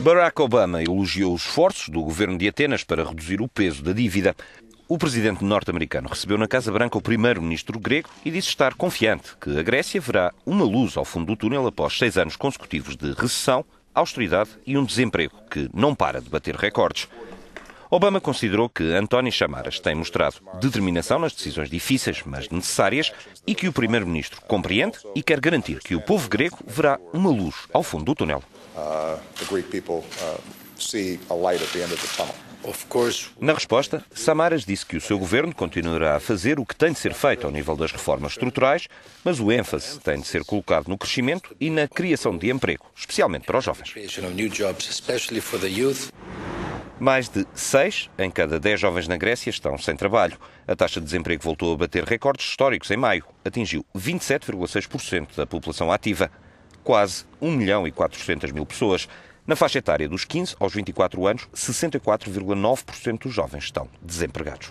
Barack Obama elogiou os esforços do governo de Atenas para reduzir o peso da dívida. O presidente norte-americano recebeu na Casa Branca o primeiro-ministro grego e disse estar confiante que a Grécia verá uma luz ao fundo do túnel após seis anos consecutivos de recessão, austeridade e um desemprego que não para de bater recordes. Obama considerou que António Chamaras tem mostrado determinação nas decisões difíceis, mas necessárias, e que o primeiro-ministro compreende e quer garantir que o povo grego verá uma luz ao fundo do túnel. Uh, the Greek people uh, see a light at the end of the tunnel. Na resposta, Samaras disse que o seu governo continuará a fazer o que tem de ser feito ao nível das reformas estruturais, mas o ênfase tem de ser colocado no crescimento e na criação de emprego, especialmente para os jovens. Mais de 6 em cada 10 jovens na Grécia estão sem trabalho. A taxa de desemprego voltou a bater recordes históricos em maio. Atingiu 27,6% da população ativa quase 1 milhão e 400 mil pessoas. Na faixa etária dos 15 aos 24 anos, 64,9% dos jovens estão desempregados.